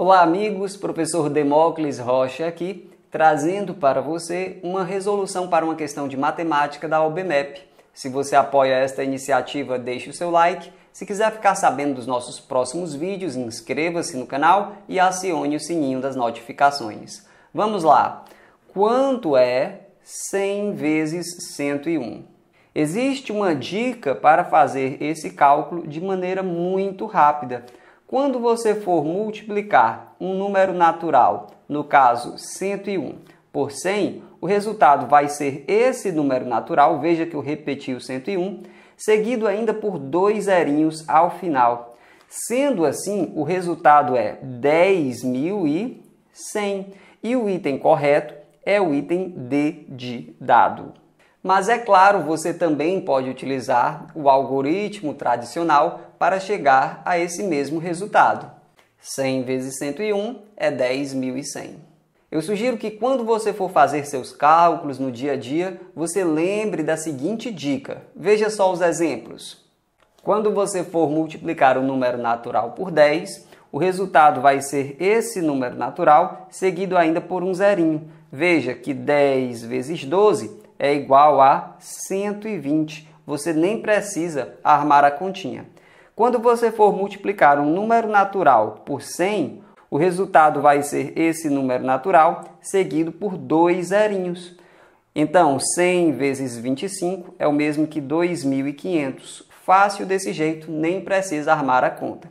Olá, amigos. Professor Demócles Rocha aqui, trazendo para você uma resolução para uma questão de matemática da OBMEP. Se você apoia esta iniciativa, deixe o seu like. Se quiser ficar sabendo dos nossos próximos vídeos, inscreva-se no canal e acione o sininho das notificações. Vamos lá. Quanto é 100 vezes 101? Existe uma dica para fazer esse cálculo de maneira muito rápida. Quando você for multiplicar um número natural, no caso 101, por 100, o resultado vai ser esse número natural, veja que eu repeti o 101, seguido ainda por dois zerinhos ao final. Sendo assim, o resultado é 10.100 e o item correto é o item D de dado. Mas é claro, você também pode utilizar o algoritmo tradicional para chegar a esse mesmo resultado. 100 vezes 101 é 10.100. Eu sugiro que quando você for fazer seus cálculos no dia a dia, você lembre da seguinte dica. Veja só os exemplos. Quando você for multiplicar o número natural por 10, o resultado vai ser esse número natural seguido ainda por um zerinho. Veja que 10 vezes 12 é igual a 120. Você nem precisa armar a continha. Quando você for multiplicar um número natural por 100, o resultado vai ser esse número natural seguido por dois zerinhos. Então, 100 vezes 25 é o mesmo que 2.500. Fácil desse jeito, nem precisa armar a conta.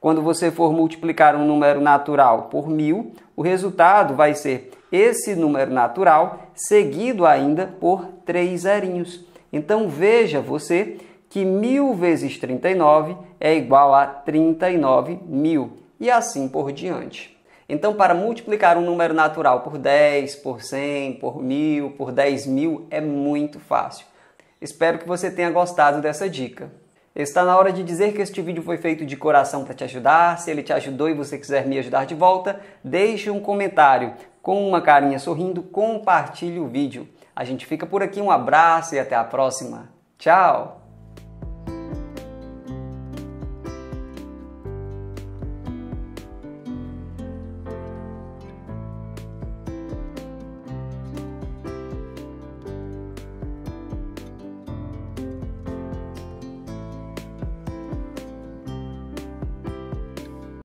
Quando você for multiplicar um número natural por 1.000, o resultado vai ser esse número natural seguido ainda por três zerinhos. Então, veja você que mil vezes 39 é igual a 39.000, mil, e assim por diante. Então, para multiplicar um número natural por 10, por 100, por mil, por 10.000 mil é muito fácil. Espero que você tenha gostado dessa dica. Está na hora de dizer que este vídeo foi feito de coração para te ajudar. Se ele te ajudou e você quiser me ajudar de volta, deixe um comentário com uma carinha sorrindo, compartilhe o vídeo. A gente fica por aqui, um abraço e até a próxima. Tchau!